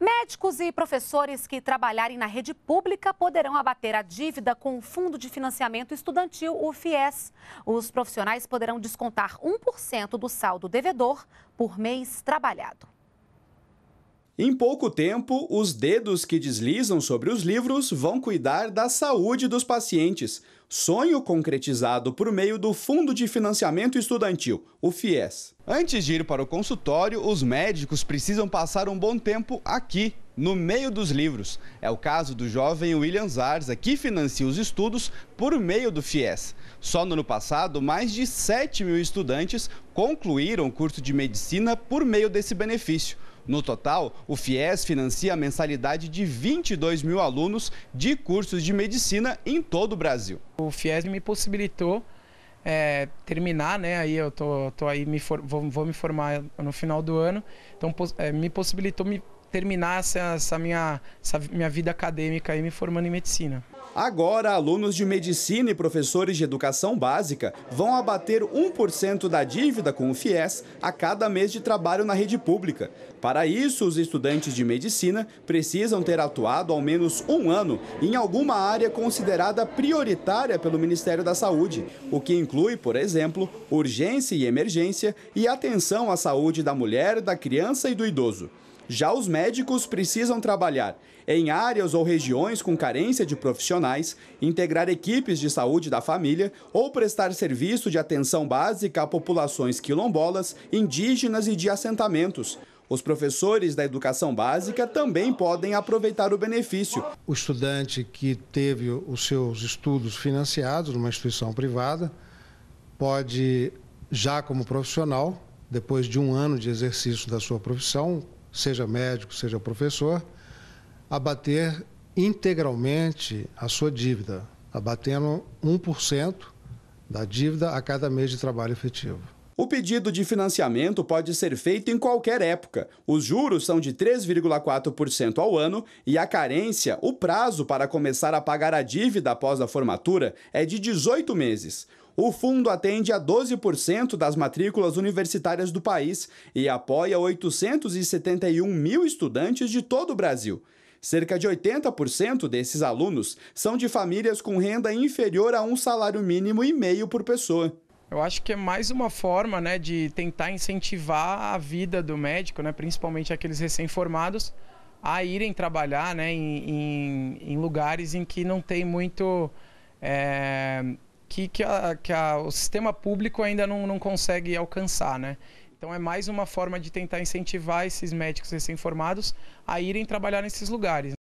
Médicos e professores que trabalharem na rede pública poderão abater a dívida com o Fundo de Financiamento Estudantil, o FIES. Os profissionais poderão descontar 1% do saldo devedor por mês trabalhado. Em pouco tempo, os dedos que deslizam sobre os livros vão cuidar da saúde dos pacientes. Sonho concretizado por meio do Fundo de Financiamento Estudantil, o FIES. Antes de ir para o consultório, os médicos precisam passar um bom tempo aqui, no meio dos livros. É o caso do jovem William Zarza, que financia os estudos por meio do FIES. Só no ano passado, mais de 7 mil estudantes concluíram o curso de medicina por meio desse benefício. No total, o FIES financia a mensalidade de 22 mil alunos de cursos de medicina em todo o Brasil. O FIES me possibilitou é, terminar, né? Aí eu tô, tô aí me for, vou, vou, me formar no final do ano, então é, me possibilitou me terminar essa, essa, minha, essa minha vida acadêmica e me formando em medicina. Agora, alunos de medicina e professores de educação básica vão abater 1% da dívida com o FIES a cada mês de trabalho na rede pública. Para isso, os estudantes de medicina precisam ter atuado ao menos um ano em alguma área considerada prioritária pelo Ministério da Saúde, o que inclui, por exemplo, urgência e emergência e atenção à saúde da mulher, da criança e do idoso. Já os médicos precisam trabalhar em áreas ou regiões com carência de profissionais, integrar equipes de saúde da família ou prestar serviço de atenção básica a populações quilombolas, indígenas e de assentamentos. Os professores da educação básica também podem aproveitar o benefício. O estudante que teve os seus estudos financiados numa instituição privada pode, já como profissional, depois de um ano de exercício da sua profissão, seja médico, seja professor, abater integralmente a sua dívida, abatendo 1% da dívida a cada mês de trabalho efetivo. O pedido de financiamento pode ser feito em qualquer época. Os juros são de 3,4% ao ano e a carência, o prazo para começar a pagar a dívida após a formatura, é de 18 meses. O fundo atende a 12% das matrículas universitárias do país e apoia 871 mil estudantes de todo o Brasil. Cerca de 80% desses alunos são de famílias com renda inferior a um salário mínimo e meio por pessoa. Eu acho que é mais uma forma né, de tentar incentivar a vida do médico, né, principalmente aqueles recém-formados, a irem trabalhar né, em, em, em, lugares em que não tem muito. É, que, que, a, que a, o sistema público ainda não, não consegue alcançar. Né? Então é mais uma forma de tentar incentivar esses médicos recém-formados a irem trabalhar nesses lugares.